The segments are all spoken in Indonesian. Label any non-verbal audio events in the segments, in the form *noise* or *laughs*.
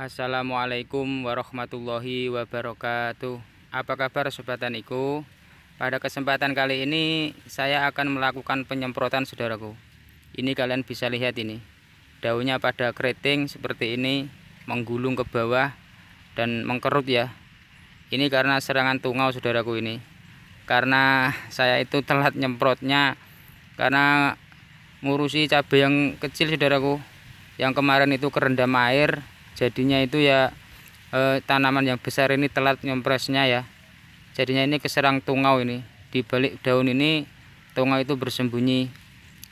Assalamualaikum warahmatullahi wabarakatuh Apa kabar Sobat Taniku? Pada kesempatan kali ini saya akan melakukan penyemprotan saudaraku Ini kalian bisa lihat ini Daunnya pada keriting seperti ini Menggulung ke bawah dan mengkerut ya Ini karena serangan tungau saudaraku ini Karena *laughs* saya itu telat nyemprotnya Karena ngurusi cabai yang kecil saudaraku Yang kemarin itu kerendam air jadinya itu ya eh, tanaman yang besar ini telat nyempresnya ya jadinya ini keserang tungau ini di balik daun ini tungau itu bersembunyi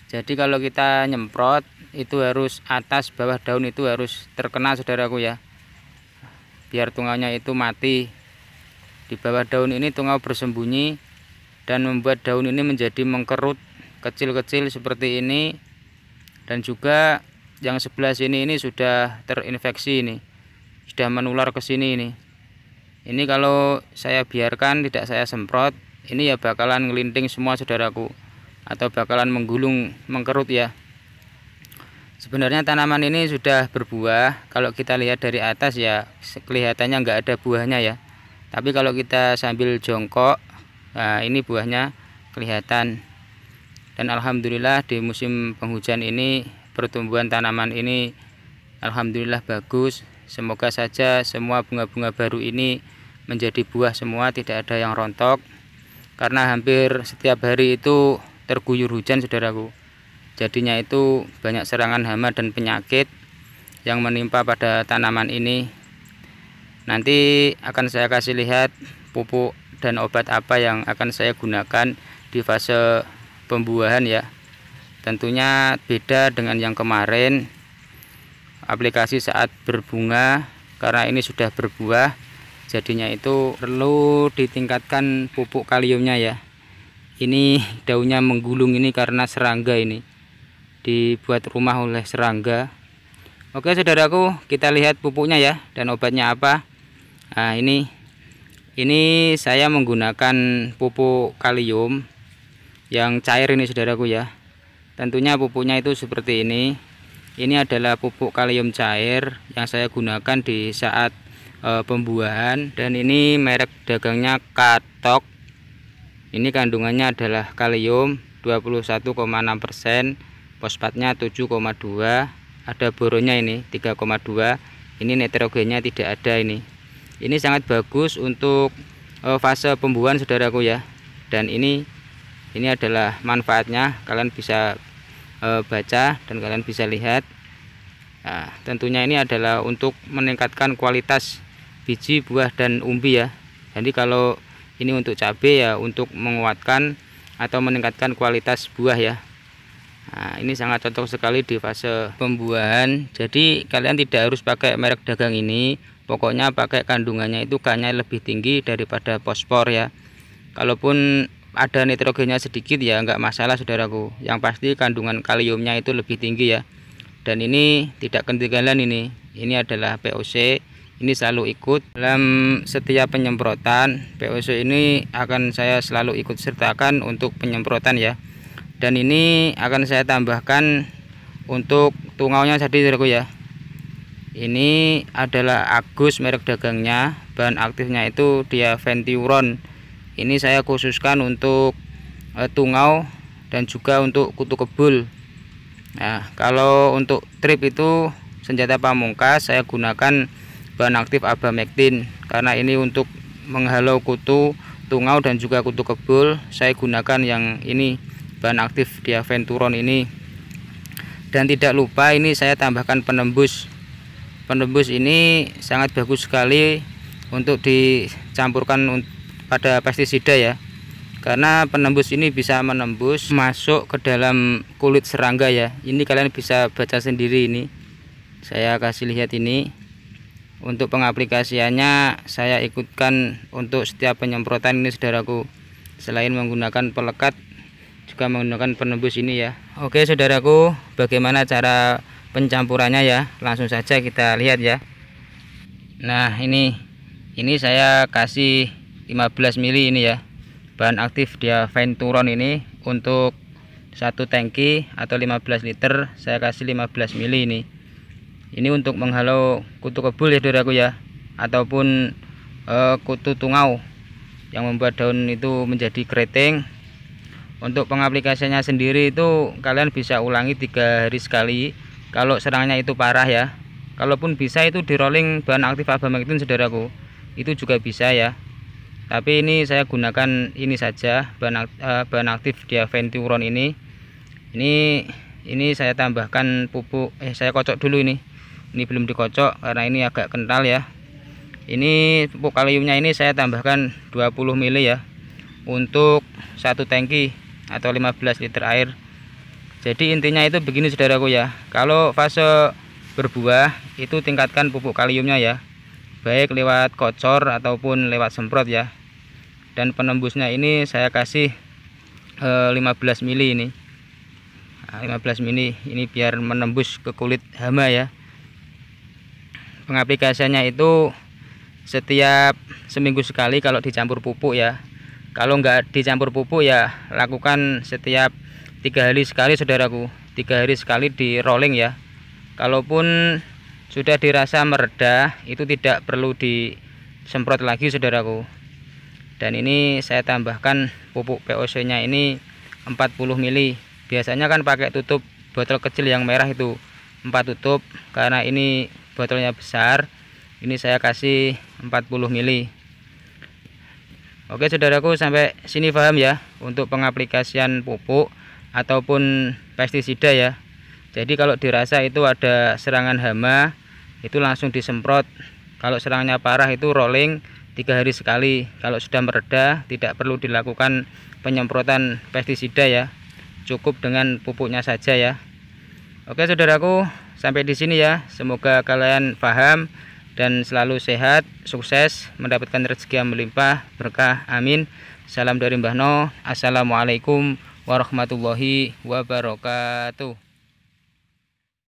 jadi kalau kita nyemprot itu harus atas bawah daun itu harus terkena saudaraku ya biar tungaunya itu mati di bawah daun ini tungau bersembunyi dan membuat daun ini menjadi mengkerut kecil-kecil seperti ini dan juga yang sebelah sini ini sudah terinfeksi ini sudah menular ke sini ini ini kalau saya biarkan tidak saya semprot ini ya bakalan ngelinting semua saudaraku atau bakalan menggulung mengkerut ya sebenarnya tanaman ini sudah berbuah kalau kita lihat dari atas ya kelihatannya nggak ada buahnya ya tapi kalau kita sambil jongkok nah ini buahnya kelihatan dan Alhamdulillah di musim penghujan ini pertumbuhan tanaman ini Alhamdulillah bagus semoga saja semua bunga-bunga baru ini menjadi buah semua tidak ada yang rontok karena hampir setiap hari itu terguyur hujan saudaraku jadinya itu banyak serangan hama dan penyakit yang menimpa pada tanaman ini nanti akan saya kasih lihat pupuk dan obat apa yang akan saya gunakan di fase pembuahan ya tentunya beda dengan yang kemarin aplikasi saat berbunga karena ini sudah berbuah jadinya itu perlu ditingkatkan pupuk kaliumnya ya ini daunnya menggulung ini karena serangga ini dibuat rumah oleh serangga oke saudaraku kita lihat pupuknya ya dan obatnya apa nah ini ini saya menggunakan pupuk kalium yang cair ini saudaraku ya tentunya pupuknya itu seperti ini ini adalah pupuk kalium cair yang saya gunakan di saat e, pembuahan dan ini merek dagangnya katok ini kandungannya adalah kalium 21,6% fosfatnya 7,2 ada boronya ini 3,2 ini nitrogennya tidak ada ini ini sangat bagus untuk e, fase pembuahan saudaraku ya dan ini ini adalah manfaatnya kalian bisa Eh, baca dan kalian bisa lihat nah, tentunya ini adalah untuk meningkatkan kualitas biji buah dan umbi ya jadi kalau ini untuk cabe ya untuk menguatkan atau meningkatkan kualitas buah ya Nah, ini sangat cocok sekali di fase pembuahan. Jadi kalian tidak harus pakai merek dagang ini. Pokoknya pakai kandungannya itu kanya lebih tinggi daripada fosfor ya. Kalaupun ada nitrogennya sedikit ya enggak masalah saudaraku yang pasti kandungan kaliumnya itu lebih tinggi ya dan ini tidak ketinggalan ini ini adalah POC ini selalu ikut dalam setiap penyemprotan POC ini akan saya selalu ikut sertakan untuk penyemprotan ya dan ini akan saya tambahkan untuk tungaunya tadi saudaraku ya ini adalah Agus merek dagangnya bahan aktifnya itu dia Venturon ini saya khususkan untuk uh, tungau dan juga untuk kutu kebul nah kalau untuk trip itu senjata pamungkas saya gunakan bahan aktif abamektin karena ini untuk menghalau kutu tungau dan juga kutu kebul saya gunakan yang ini bahan aktif diaventuron ini dan tidak lupa ini saya tambahkan penembus penembus ini sangat bagus sekali untuk dicampurkan pada pestisida ya karena penembus ini bisa menembus masuk ke dalam kulit serangga ya ini kalian bisa baca sendiri ini saya kasih lihat ini untuk pengaplikasiannya saya ikutkan untuk setiap penyemprotan ini saudaraku selain menggunakan pelekat juga menggunakan penembus ini ya oke saudaraku bagaimana cara pencampurannya ya langsung saja kita lihat ya nah ini ini saya kasih 15 mili ini ya bahan aktif dia venturon ini untuk satu tangki atau 15 liter saya kasih 15 mili ini ini untuk menghalau kutu kebul ya saudaraku ya ataupun e, kutu tungau yang membuat daun itu menjadi keriting untuk pengaplikasinya sendiri itu kalian bisa ulangi tiga hari sekali kalau serangnya itu parah ya kalaupun bisa itu di rolling bahan aktif abamectin saudaraku itu juga bisa ya tapi ini saya gunakan ini saja bahan, uh, eh, bahan aktif dia venturon ini ini ini saya tambahkan pupuk eh saya kocok dulu ini ini belum dikocok karena ini agak kental ya ini pupuk kaliumnya ini saya tambahkan 20 ml ya untuk satu tangki atau 15 liter air jadi intinya itu begini saudaraku ya kalau fase berbuah itu tingkatkan pupuk kaliumnya ya baik lewat kocor ataupun lewat semprot ya dan penembusnya ini saya kasih e, eh, 15 mili ini nah, 15 mili ini biar menembus ke kulit hama ya pengaplikasiannya itu setiap seminggu sekali kalau dicampur pupuk ya kalau nggak dicampur pupuk ya lakukan setiap tiga hari sekali saudaraku tiga hari sekali di rolling ya kalaupun sudah dirasa meredah itu tidak perlu disemprot lagi saudaraku dan ini saya tambahkan pupuk POC nya ini 40 mili biasanya kan pakai tutup botol kecil yang merah itu 4 tutup karena ini botolnya besar ini saya kasih 40 mili Oke saudaraku sampai sini paham ya untuk pengaplikasian pupuk ataupun pestisida ya jadi kalau dirasa itu ada serangan hama itu langsung disemprot kalau serangannya parah itu rolling tiga hari sekali kalau sudah mereda tidak perlu dilakukan penyemprotan pestisida ya cukup dengan pupuknya saja ya Oke saudaraku sampai di sini ya semoga kalian paham dan selalu sehat sukses mendapatkan rezeki yang melimpah berkah amin salam dari Mbah No Assalamualaikum warahmatullahi wabarakatuh